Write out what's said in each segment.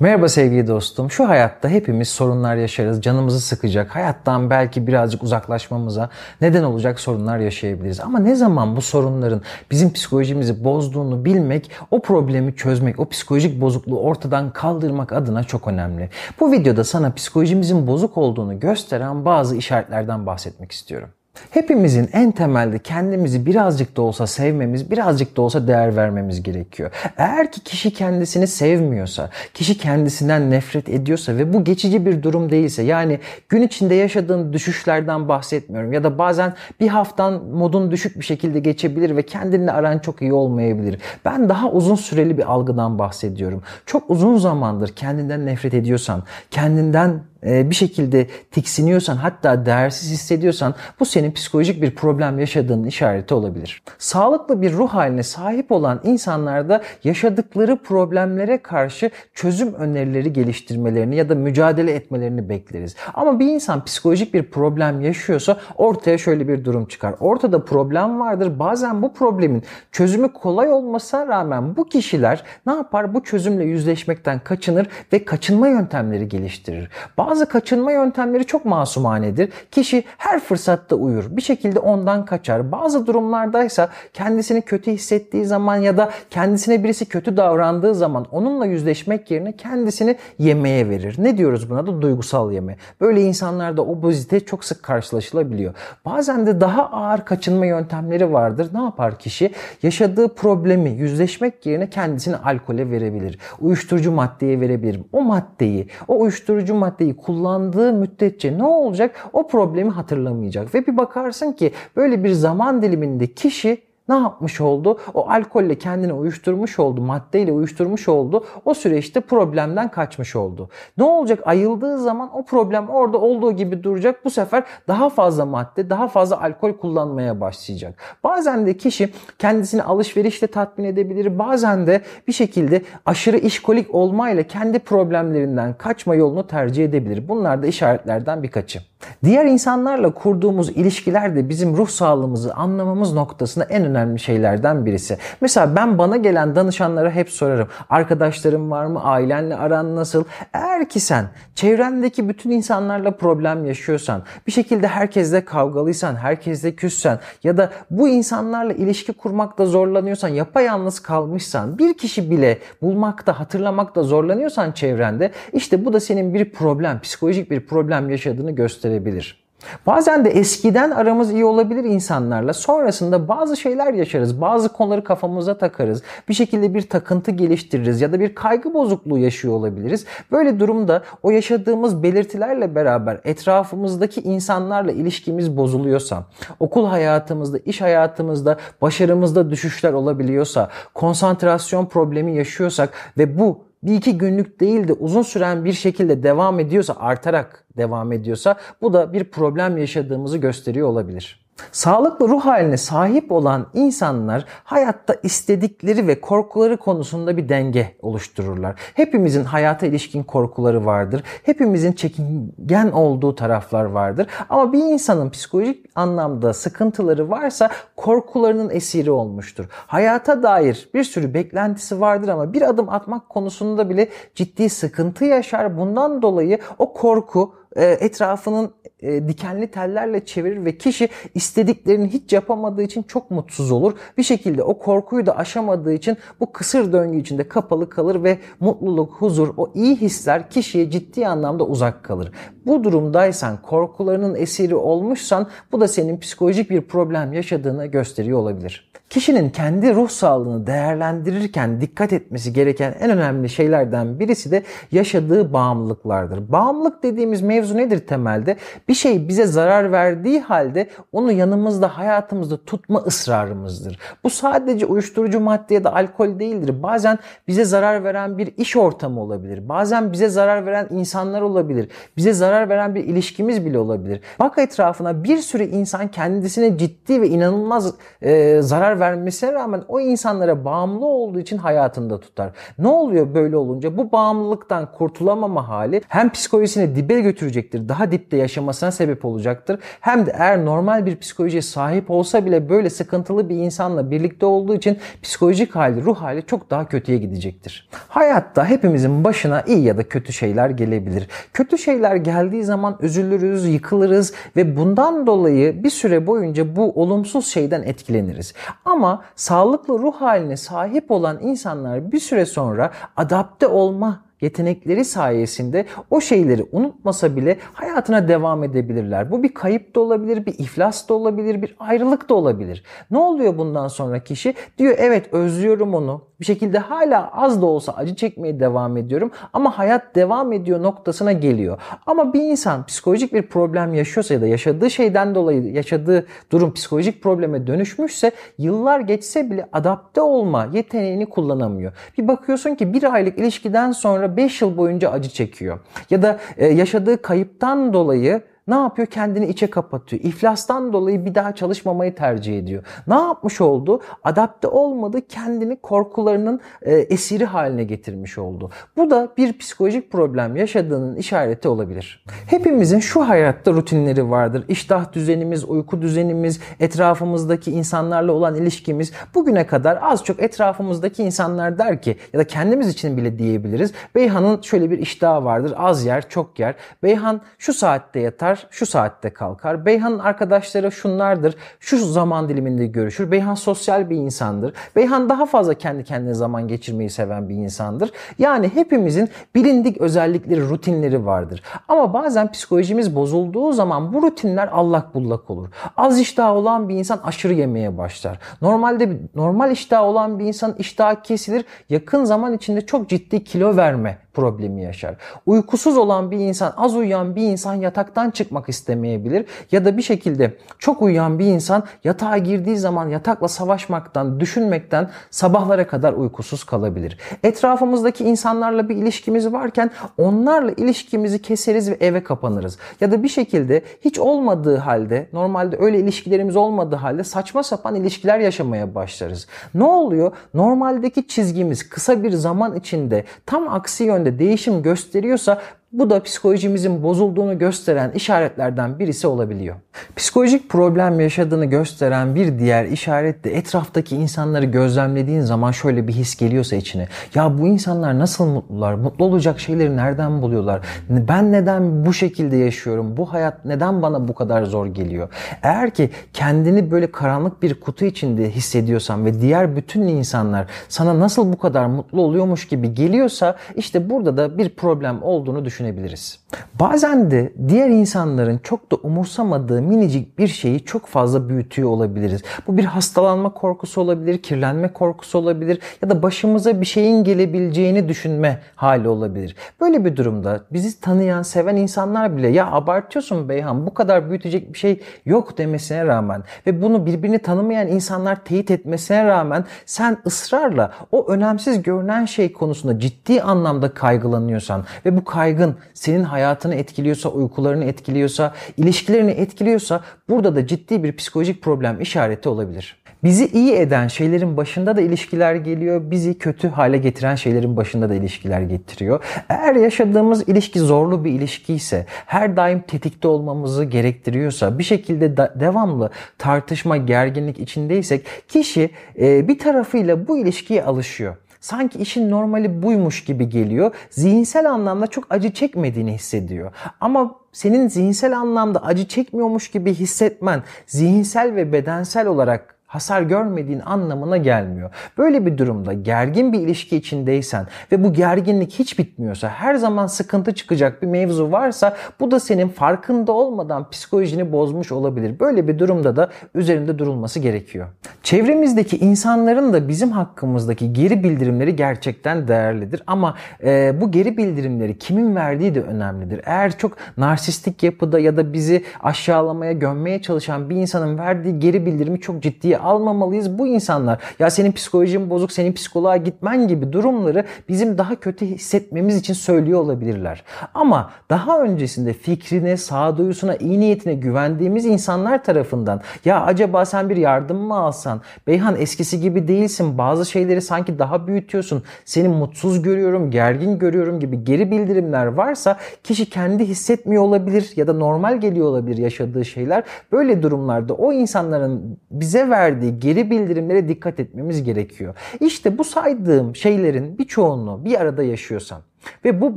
Merhaba sevgili dostum. Şu hayatta hepimiz sorunlar yaşarız. Canımızı sıkacak, hayattan belki birazcık uzaklaşmamıza neden olacak sorunlar yaşayabiliriz. Ama ne zaman bu sorunların bizim psikolojimizi bozduğunu bilmek, o problemi çözmek, o psikolojik bozukluğu ortadan kaldırmak adına çok önemli. Bu videoda sana psikolojimizin bozuk olduğunu gösteren bazı işaretlerden bahsetmek istiyorum. Hepimizin en temelde kendimizi birazcık da olsa sevmemiz, birazcık da olsa değer vermemiz gerekiyor. Eğer ki kişi kendisini sevmiyorsa, kişi kendisinden nefret ediyorsa ve bu geçici bir durum değilse yani gün içinde yaşadığın düşüşlerden bahsetmiyorum ya da bazen bir haftan modun düşük bir şekilde geçebilir ve kendinle aran çok iyi olmayabilir. Ben daha uzun süreli bir algıdan bahsediyorum. Çok uzun zamandır kendinden nefret ediyorsan, kendinden e, bir şekilde tiksiniyorsan hatta değersiz hissediyorsan bu seni senin psikolojik bir problem yaşadığının işareti olabilir. Sağlıklı bir ruh haline sahip olan insanlarda yaşadıkları problemlere karşı çözüm önerileri geliştirmelerini ya da mücadele etmelerini bekleriz. Ama bir insan psikolojik bir problem yaşıyorsa ortaya şöyle bir durum çıkar. Ortada problem vardır. Bazen bu problemin çözümü kolay olmasına rağmen bu kişiler ne yapar? Bu çözümle yüzleşmekten kaçınır ve kaçınma yöntemleri geliştirir. Bazı kaçınma yöntemleri çok masumanedir. Kişi her fırsatta uyur uyur. Bir şekilde ondan kaçar. Bazı durumlardaysa kendisini kötü hissettiği zaman ya da kendisine birisi kötü davrandığı zaman onunla yüzleşmek yerine kendisini yemeğe verir. Ne diyoruz buna da duygusal yeme. Böyle insanlarda obezite çok sık karşılaşılabiliyor. Bazen de daha ağır kaçınma yöntemleri vardır. Ne yapar kişi? Yaşadığı problemi yüzleşmek yerine kendisini alkole verebilir. Uyuşturucu maddeye verebilir. O maddeyi, o uyuşturucu maddeyi kullandığı müddetçe ne olacak? O problemi hatırlamayacak ve bir bak bakarsın ki böyle bir zaman diliminde kişi ne yapmış oldu? O alkolle kendini uyuşturmuş oldu, maddeyle uyuşturmuş oldu. O süreçte problemden kaçmış oldu. Ne olacak? Ayıldığı zaman o problem orada olduğu gibi duracak. Bu sefer daha fazla madde, daha fazla alkol kullanmaya başlayacak. Bazen de kişi kendisini alışverişle tatmin edebilir. Bazen de bir şekilde aşırı işkolik olmayla kendi problemlerinden kaçma yolunu tercih edebilir. Bunlar da işaretlerden birkaçı. Diğer insanlarla kurduğumuz ilişkiler de bizim ruh sağlığımızı anlamamız noktasında en önemli şeylerden birisi. Mesela ben bana gelen danışanlara hep sorarım. Arkadaşlarım var mı? Ailenle aran nasıl? Eğer ki sen çevrendeki bütün insanlarla problem yaşıyorsan, bir şekilde herkesle kavgalıysan, herkesle küssen ya da bu insanlarla ilişki kurmakta zorlanıyorsan, yapayalnız kalmışsan, bir kişi bile bulmakta, hatırlamakta zorlanıyorsan çevrende işte bu da senin bir problem, psikolojik bir problem yaşadığını gösterir gösterebilir. Bazen de eskiden aramız iyi olabilir insanlarla. Sonrasında bazı şeyler yaşarız. Bazı konuları kafamıza takarız. Bir şekilde bir takıntı geliştiririz ya da bir kaygı bozukluğu yaşıyor olabiliriz. Böyle durumda o yaşadığımız belirtilerle beraber etrafımızdaki insanlarla ilişkimiz bozuluyorsa, okul hayatımızda, iş hayatımızda, başarımızda düşüşler olabiliyorsa, konsantrasyon problemi yaşıyorsak ve bu bir iki günlük değil de uzun süren bir şekilde devam ediyorsa artarak devam ediyorsa bu da bir problem yaşadığımızı gösteriyor olabilir. Sağlıklı ruh haline sahip olan insanlar hayatta istedikleri ve korkuları konusunda bir denge oluştururlar. Hepimizin hayata ilişkin korkuları vardır. Hepimizin çekingen olduğu taraflar vardır. Ama bir insanın psikolojik anlamda sıkıntıları varsa korkularının esiri olmuştur. Hayata dair bir sürü beklentisi vardır ama bir adım atmak konusunda bile ciddi sıkıntı yaşar. Bundan dolayı o korku e, etrafının e, dikenli tellerle çevirir ve kişi istediklerini hiç yapamadığı için çok mutsuz olur. Bir şekilde o korkuyu da aşamadığı için bu kısır döngü içinde kapalı kalır ve mutluluk, huzur, o iyi hisler kişiye ciddi anlamda uzak kalır. Bu durumdaysan, korkularının esiri olmuşsan bu da senin psikolojik bir problem yaşadığını gösteriyor olabilir. Kişinin kendi ruh sağlığını değerlendirirken dikkat etmesi gereken en önemli şeylerden birisi de yaşadığı bağımlılıklardır. Bağımlılık dediğimiz mevzu nedir temelde? Bir şey bize zarar verdiği halde onu yanımızda, hayatımızda tutma ısrarımızdır. Bu sadece uyuşturucu madde ya da alkol değildir. Bazen bize zarar veren bir iş ortamı olabilir. Bazen bize zarar veren insanlar olabilir. Bize zarar veren bir ilişkimiz bile olabilir. Bak etrafına bir sürü insan kendisine ciddi ve inanılmaz e, zarar zarar vermesine rağmen o insanlara bağımlı olduğu için hayatında tutar. Ne oluyor böyle olunca? Bu bağımlılıktan kurtulamama hali hem psikolojisini dibe götürecektir. Daha dipte yaşamasına sebep olacaktır. Hem de eğer normal bir psikolojiye sahip olsa bile böyle sıkıntılı bir insanla birlikte olduğu için psikolojik hali, ruh hali çok daha kötüye gidecektir. Hayatta hepimizin başına iyi ya da kötü şeyler gelebilir. Kötü şeyler geldiği zaman üzülürüz, yıkılırız ve bundan dolayı bir süre boyunca bu olumsuz şeyden etkileniriz. Ama sağlıklı ruh haline sahip olan insanlar bir süre sonra adapte olma yetenekleri sayesinde o şeyleri unutmasa bile hayatına devam edebilirler. Bu bir kayıp da olabilir, bir iflas da olabilir, bir ayrılık da olabilir. Ne oluyor bundan sonra kişi? Diyor evet özlüyorum onu bir şekilde hala az da olsa acı çekmeye devam ediyorum ama hayat devam ediyor noktasına geliyor. Ama bir insan psikolojik bir problem yaşıyorsa ya da yaşadığı şeyden dolayı yaşadığı durum psikolojik probleme dönüşmüşse yıllar geçse bile adapte olma yeteneğini kullanamıyor. Bir bakıyorsun ki bir aylık ilişkiden sonra 5 yıl boyunca acı çekiyor. Ya da e, yaşadığı kayıptan dolayı ne yapıyor? Kendini içe kapatıyor. İflastan dolayı bir daha çalışmamayı tercih ediyor. Ne yapmış oldu? Adapte olmadı. Kendini korkularının e, esiri haline getirmiş oldu. Bu da bir psikolojik problem yaşadığının işareti olabilir. Hepimizin şu hayatta rutinleri vardır. İştah düzenimiz, uyku düzenimiz, etrafımızdaki insanlarla olan ilişkimiz. Bugüne kadar az çok etrafımızdaki insanlar der ki ya da kendimiz için bile diyebiliriz. Beyhan'ın şöyle bir iştahı vardır. Az yer, çok yer. Beyhan şu saatte yatar, kalkar, şu saatte kalkar. Beyhan'ın arkadaşları şunlardır, şu zaman diliminde görüşür. Beyhan sosyal bir insandır. Beyhan daha fazla kendi kendine zaman geçirmeyi seven bir insandır. Yani hepimizin bilindik özellikleri, rutinleri vardır. Ama bazen psikolojimiz bozulduğu zaman bu rutinler allak bullak olur. Az iştah olan bir insan aşırı yemeye başlar. Normalde normal iştah olan bir insan iştah kesilir. Yakın zaman içinde çok ciddi kilo verme problemi yaşar. Uykusuz olan bir insan, az uyuyan bir insan yataktan çık çıkmak istemeyebilir. Ya da bir şekilde çok uyuyan bir insan yatağa girdiği zaman yatakla savaşmaktan, düşünmekten sabahlara kadar uykusuz kalabilir. Etrafımızdaki insanlarla bir ilişkimiz varken onlarla ilişkimizi keseriz ve eve kapanırız. Ya da bir şekilde hiç olmadığı halde, normalde öyle ilişkilerimiz olmadığı halde saçma sapan ilişkiler yaşamaya başlarız. Ne oluyor? Normaldeki çizgimiz kısa bir zaman içinde tam aksi yönde değişim gösteriyorsa bu da psikolojimizin bozulduğunu gösteren işaretlerden birisi olabiliyor. Psikolojik problem yaşadığını gösteren bir diğer işaret de etraftaki insanları gözlemlediğin zaman şöyle bir his geliyorsa içine. Ya bu insanlar nasıl mutlular? Mutlu olacak şeyleri nereden buluyorlar? Ben neden bu şekilde yaşıyorum? Bu hayat neden bana bu kadar zor geliyor? Eğer ki kendini böyle karanlık bir kutu içinde hissediyorsan ve diğer bütün insanlar sana nasıl bu kadar mutlu oluyormuş gibi geliyorsa işte burada da bir problem olduğunu düşün düşünebiliriz. Bazen de diğer insanların çok da umursamadığı minicik bir şeyi çok fazla büyütüyor olabiliriz. Bu bir hastalanma korkusu olabilir, kirlenme korkusu olabilir ya da başımıza bir şeyin gelebileceğini düşünme hali olabilir. Böyle bir durumda bizi tanıyan, seven insanlar bile ya abartıyorsun Beyhan bu kadar büyütecek bir şey yok demesine rağmen ve bunu birbirini tanımayan insanlar teyit etmesine rağmen sen ısrarla o önemsiz görünen şey konusunda ciddi anlamda kaygılanıyorsan ve bu kaygı kaygın senin hayatını etkiliyorsa, uykularını etkiliyorsa, ilişkilerini etkiliyorsa burada da ciddi bir psikolojik problem işareti olabilir. Bizi iyi eden şeylerin başında da ilişkiler geliyor. Bizi kötü hale getiren şeylerin başında da ilişkiler getiriyor. Eğer yaşadığımız ilişki zorlu bir ilişki ise, her daim tetikte olmamızı gerektiriyorsa, bir şekilde da, devamlı tartışma, gerginlik içindeysek kişi e, bir tarafıyla bu ilişkiye alışıyor. Sanki işin normali buymuş gibi geliyor. Zihinsel anlamda çok acı çekmediğini hissediyor. Ama senin zihinsel anlamda acı çekmiyormuş gibi hissetmen zihinsel ve bedensel olarak hasar görmediğin anlamına gelmiyor. Böyle bir durumda gergin bir ilişki içindeysen ve bu gerginlik hiç bitmiyorsa, her zaman sıkıntı çıkacak bir mevzu varsa bu da senin farkında olmadan psikolojini bozmuş olabilir. Böyle bir durumda da üzerinde durulması gerekiyor. Çevremizdeki insanların da bizim hakkımızdaki geri bildirimleri gerçekten değerlidir ama e, bu geri bildirimleri kimin verdiği de önemlidir. Eğer çok narsistik yapıda ya da bizi aşağılamaya, gömmeye çalışan bir insanın verdiği geri bildirimi çok ciddi ciddiye almamalıyız. Bu insanlar ya senin psikolojin bozuk, senin psikoloğa gitmen gibi durumları bizim daha kötü hissetmemiz için söylüyor olabilirler. Ama daha öncesinde fikrine, sağduyusuna, iyi niyetine güvendiğimiz insanlar tarafından ya acaba sen bir yardım mı alsan? Beyhan eskisi gibi değilsin. Bazı şeyleri sanki daha büyütüyorsun. Seni mutsuz görüyorum, gergin görüyorum gibi geri bildirimler varsa kişi kendi hissetmiyor olabilir ya da normal geliyor olabilir yaşadığı şeyler. Böyle durumlarda o insanların bize verdiği verdiği geri bildirimlere dikkat etmemiz gerekiyor. İşte bu saydığım şeylerin birçoğunu bir arada yaşıyorsan ve bu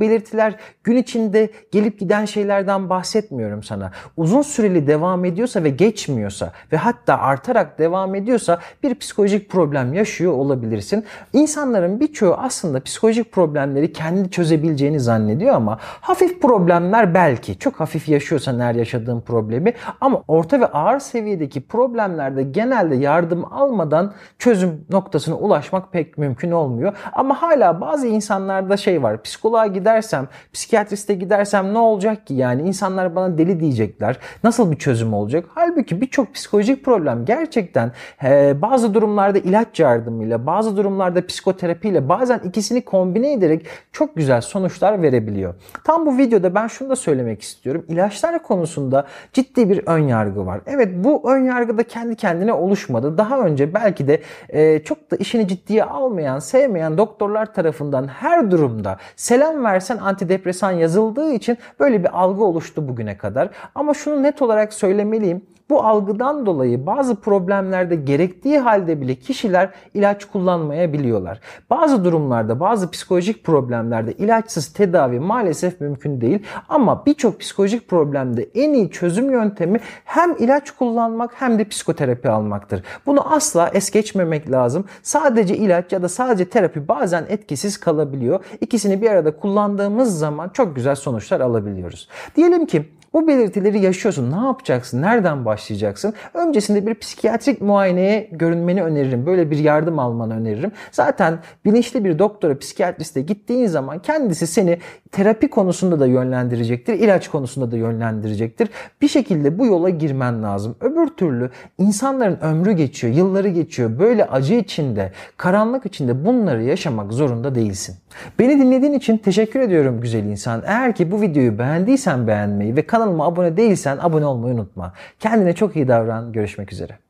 belirtiler gün içinde gelip giden şeylerden bahsetmiyorum sana. Uzun süreli devam ediyorsa ve geçmiyorsa ve hatta artarak devam ediyorsa bir psikolojik problem yaşıyor olabilirsin. İnsanların birçoğu aslında psikolojik problemleri kendi çözebileceğini zannediyor ama hafif problemler belki çok hafif yaşıyorsan her yaşadığın problemi ama orta ve ağır seviyedeki problemlerde genelde yardım almadan çözüm noktasına ulaşmak pek mümkün olmuyor. Ama hala bazı insanlarda şey var. Psikolojik psikoloğa gidersem, psikiyatriste gidersem ne olacak ki yani? insanlar bana deli diyecekler. Nasıl bir çözüm olacak? Halbuki birçok psikolojik problem gerçekten e, bazı durumlarda ilaç yardımıyla, bazı durumlarda psikoterapiyle, bazen ikisini kombine ederek çok güzel sonuçlar verebiliyor. Tam bu videoda ben şunu da söylemek istiyorum. İlaçlar konusunda ciddi bir ön yargı var. Evet bu ön yargı da kendi kendine oluşmadı. Daha önce belki de e, çok da işini ciddiye almayan, sevmeyen doktorlar tarafından her durumda selam versen antidepresan yazıldığı için böyle bir algı oluştu bugüne kadar. Ama şunu net olarak söylemeliyim. Bu algıdan dolayı bazı problemlerde gerektiği halde bile kişiler ilaç kullanmayabiliyorlar. Bazı durumlarda bazı psikolojik problemlerde ilaçsız tedavi maalesef mümkün değil ama birçok psikolojik problemde en iyi çözüm yöntemi hem ilaç kullanmak hem de psikoterapi almaktır. Bunu asla es geçmemek lazım. Sadece ilaç ya da sadece terapi bazen etkisiz kalabiliyor. İkisini bir arada kullandığımız zaman çok güzel sonuçlar alabiliyoruz. Diyelim ki bu belirtileri yaşıyorsun. Ne yapacaksın? Nereden başlayacaksın? Öncesinde bir psikiyatrik muayeneye görünmeni öneririm. Böyle bir yardım almanı öneririm. Zaten bilinçli bir doktora, psikiyatriste gittiğin zaman kendisi seni terapi konusunda da yönlendirecektir. ilaç konusunda da yönlendirecektir. Bir şekilde bu yola girmen lazım. Öbür türlü insanların ömrü geçiyor, yılları geçiyor. Böyle acı içinde, karanlık içinde bunları yaşamak zorunda değilsin. Beni dinlediğin için teşekkür ediyorum güzel insan. Eğer ki bu videoyu beğendiysen beğenmeyi ve kanalımı Kanalıma abone değilsen abone olmayı unutma. Kendine çok iyi davran. Görüşmek üzere.